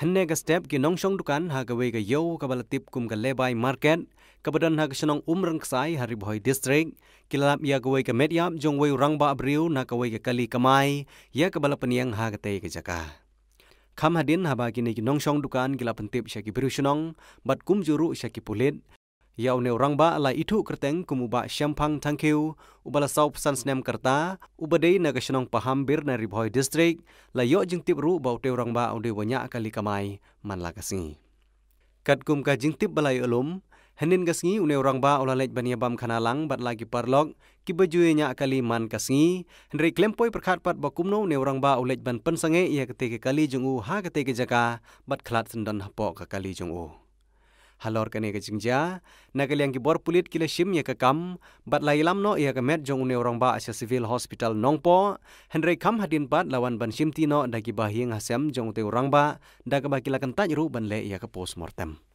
hanne ga step ki nongshong dukan ha ga wega yo ka bala tip kum ga lebay market ka badan ha ga shnong umrang sai hari bhoi district kilam ya ga wega media jong we rang ba abriu na ka wega kali kamai ya ka bala paniang ha ga te ga jaka kham hadin ha ba ki ne ki nongshong dukan kilapan tip shaki biru shnong bat kum juru shaki pulit ยาวเนวรังบาลายอิทุกระเตงกุมุบะชัมพังทังคิวอุบลสาวสันสนมกรตาอุบเดยนกชนงปะหัมบิรนริบอยดิสตริกลายอจึงติบรู้บ่าวเตวรังบาอุเดวะนยะกะลิกะไมมันลากะสิกัดกุมกะจึงติบบลายอลุมเฮนินกะสิอุเนวรังบาอุลาเลจบันยาบัมคานาลังบัดลากิปาร์ล็อกกิบะจุยนยะกะลิมันกะสิเฮนริคลมปอยประคาดปัดบะกุมโนเนวรังบาอุเลจบันปันสงเฮยะกะเตกะกะลิจงอูฮากะเตกะจกาบัดคลัดสันดันฮปอกะกะลิจงอู halor kane ke jingja na ke liang ki bor pulit kile shim ye ka kam bat la ilam no ye met jong une orang ba asha civil hospital nongpo henry kam hadin bat lawan ban shim ti no da ki ba hasem jong te orang ba da ka ba kila kan ta ru ban le ye post mortem